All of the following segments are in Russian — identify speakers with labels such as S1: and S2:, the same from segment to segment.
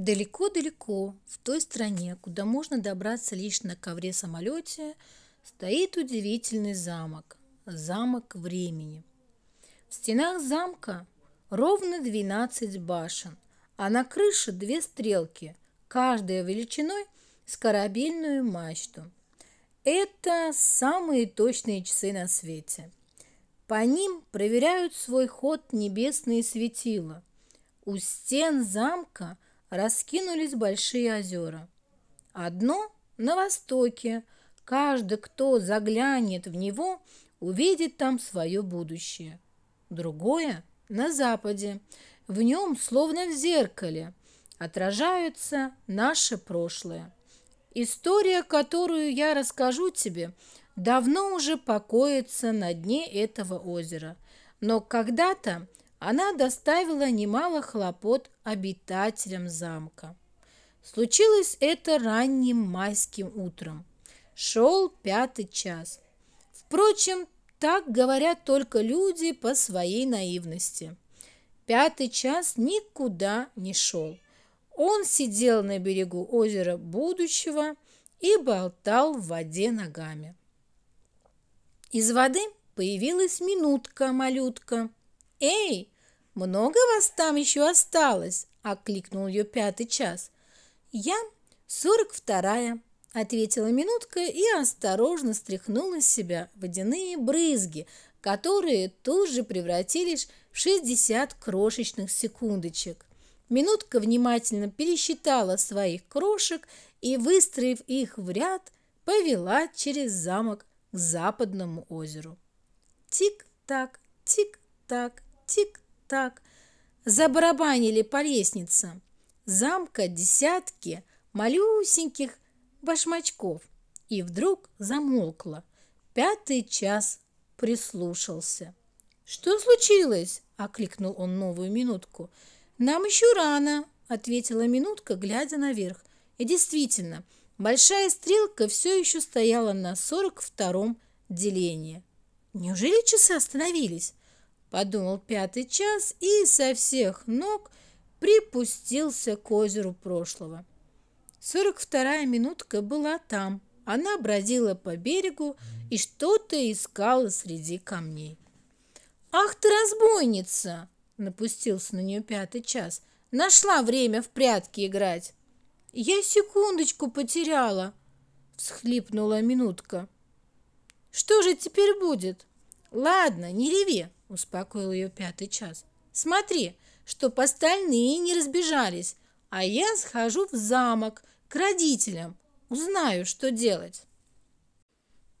S1: Далеко-далеко, в той стране, куда можно добраться лишь на ковре-самолете, стоит удивительный замок – замок времени. В стенах замка ровно 12 башен, а на крыше две стрелки, каждая величиной с корабельную мачту. Это самые точные часы на свете. По ним проверяют свой ход небесные светила. У стен замка – раскинулись большие озера. Одно на востоке. Каждый, кто заглянет в него, увидит там свое будущее. Другое на западе. В нем, словно в зеркале, отражаются наше прошлое. История, которую я расскажу тебе, давно уже покоится на дне этого озера. Но когда-то она доставила немало хлопот обитателям замка. Случилось это ранним майским утром. Шел пятый час. Впрочем, так говорят только люди по своей наивности. Пятый час никуда не шел. Он сидел на берегу озера будущего и болтал в воде ногами. Из воды появилась минутка-малютка «Эй, много вас там еще осталось?» – окликнул ее пятый час. «Я сорок вторая», – ответила минутка и осторожно стряхнула с себя водяные брызги, которые тут же превратились в шестьдесят крошечных секундочек. Минутка внимательно пересчитала своих крошек и, выстроив их в ряд, повела через замок к западному озеру. Тик-так, тик-так, тик-так, забарабанили по лестницам замка десятки малюсеньких башмачков. И вдруг замолкла. Пятый час прислушался. «Что случилось?» – окликнул он новую минутку. «Нам еще рано», – ответила минутка, глядя наверх. И действительно, большая стрелка все еще стояла на сорок втором делении. «Неужели часы остановились?» подумал пятый час и со всех ног припустился к озеру прошлого. Сорок вторая минутка была там. Она бродила по берегу и что-то искала среди камней. «Ах ты, разбойница!» – напустился на нее пятый час. «Нашла время в прятки играть!» «Я секундочку потеряла!» – всхлипнула минутка. «Что же теперь будет?» «Ладно, не реви!» Успокоил ее пятый час. Смотри, чтоб остальные не разбежались, а я схожу в замок к родителям, узнаю, что делать.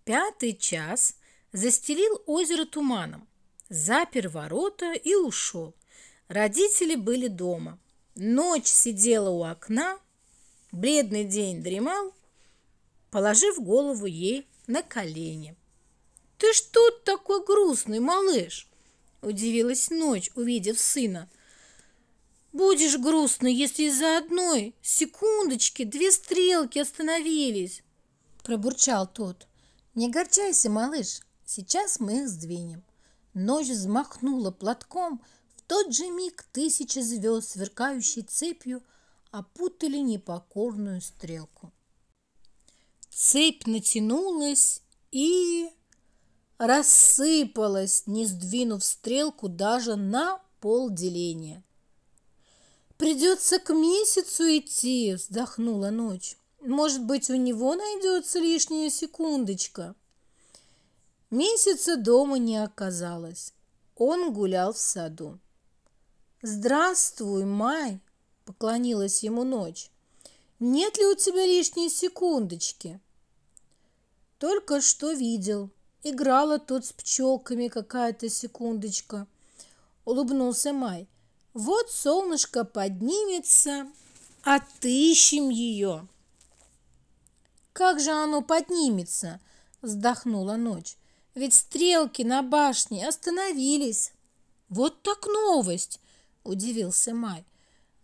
S1: Пятый час застелил озеро туманом, запер ворота и ушел. Родители были дома. Ночь сидела у окна, бледный день дремал, положив голову ей на колени. «Ты что такой грустный, малыш?» – удивилась ночь, увидев сына. «Будешь грустно, если из-за одной секундочки две стрелки остановились!» – пробурчал тот. «Не горчайся, малыш, сейчас мы их сдвинем». Ночь взмахнула платком, в тот же миг тысячи звезд, сверкающей цепью, опутали непокорную стрелку. Цепь натянулась и рассыпалась, не сдвинув стрелку даже на полделения. «Придется к месяцу идти», – вздохнула ночь. «Может быть, у него найдется лишняя секундочка?» Месяца дома не оказалось. Он гулял в саду. «Здравствуй, Май!» – поклонилась ему ночь. «Нет ли у тебя лишней секундочки?» «Только что видел», Играла тут с пчелками какая-то секундочка. Улыбнулся Май. Вот солнышко поднимется, отыщем ее. Как же оно поднимется? Вздохнула ночь. Ведь стрелки на башне остановились. Вот так новость, удивился Май.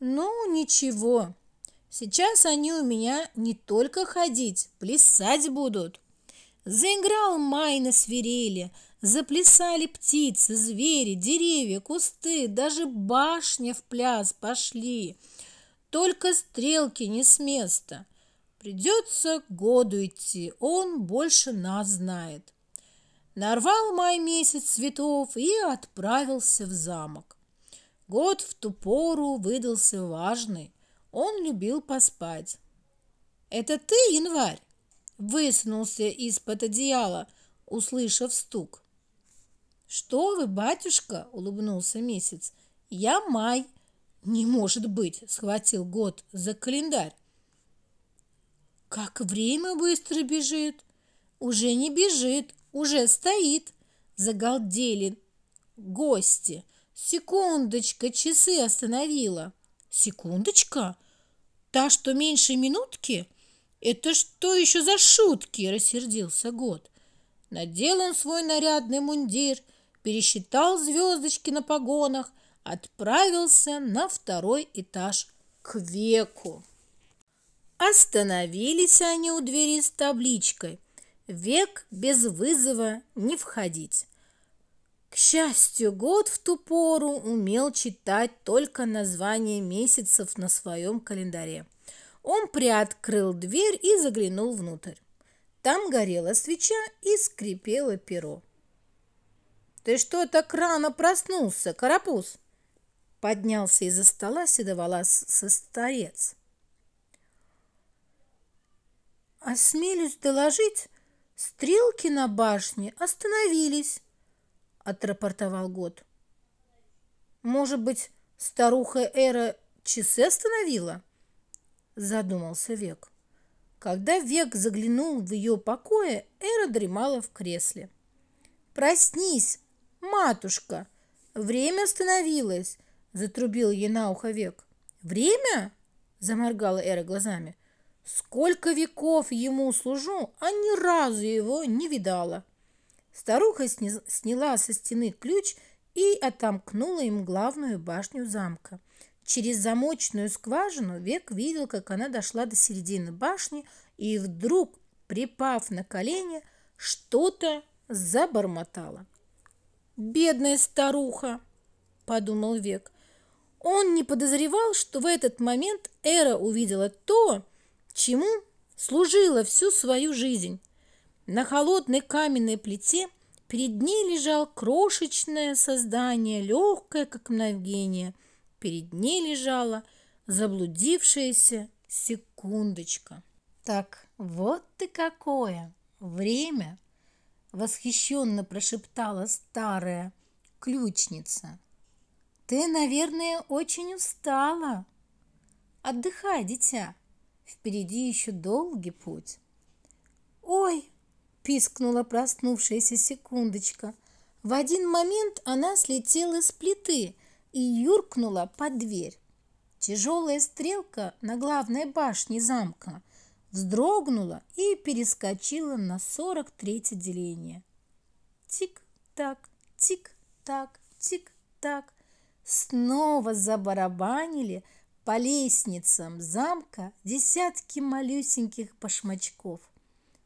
S1: Ну, ничего. Сейчас они у меня не только ходить, плясать будут. Заиграл май на свирели, заплясали птицы, звери, деревья, кусты, даже башня в пляс пошли. Только стрелки не с места. Придется году идти, он больше нас знает. Нарвал май месяц цветов и отправился в замок. Год в ту пору выдался важный. Он любил поспать. «Это ты, январь?» высунулся из-под одеяла, услышав стук. «Что вы, батюшка?» – улыбнулся месяц. «Я май». «Не может быть!» – схватил год за календарь. «Как время быстро бежит!» «Уже не бежит, уже стоит!» – загалдели гости. «Секундочка, часы остановила!» «Секундочка? Та, что меньше минутки?» «Это что еще за шутки?» – рассердился Год. Надел он свой нарядный мундир, пересчитал звездочки на погонах, отправился на второй этаж к веку. Остановились они у двери с табличкой «Век без вызова не входить». К счастью, год в ту пору умел читать только названия месяцев на своем календаре. Он приоткрыл дверь и заглянул внутрь. Там горела свеча и скрипело перо. «Ты что так рано проснулся, карапуз?» Поднялся из-за стола седоволосый старец. «Осмелюсь доложить, стрелки на башне остановились», — отрапортовал Год. «Может быть, старуха Эра часы остановила?» задумался Век. Когда Век заглянул в ее покое, Эра дремала в кресле. «Проснись, матушка! Время остановилось!» – затрубил ей на ухо Век. «Время?» – заморгала Эра глазами. «Сколько веков ему служу, а ни разу его не видала!» Старуха сняла со стены ключ и отомкнула им главную башню замка – Через замочную скважину Век видел, как она дошла до середины башни и вдруг, припав на колени, что-то забормотала. «Бедная старуха!» – подумал Век. Он не подозревал, что в этот момент Эра увидела то, чему служила всю свою жизнь. На холодной каменной плите перед ней лежал крошечное создание, легкое, как мгновение – перед ней лежала заблудившаяся секундочка. «Так вот ты какое! Время!» – восхищенно прошептала старая ключница. «Ты, наверное, очень устала. Отдыхай, дитя, впереди еще долгий путь». «Ой!» – пискнула проснувшаяся секундочка. В один момент она слетела с плиты – и юркнула под дверь. Тяжелая стрелка на главной башне замка вздрогнула и перескочила на 43 деление. Тик-так, тик-так, тик-так. Снова забарабанили по лестницам замка десятки малюсеньких башмачков.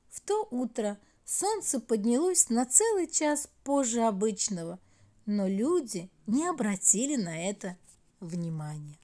S1: В то утро солнце поднялось на целый час позже обычного, но люди не обратили на это внимания.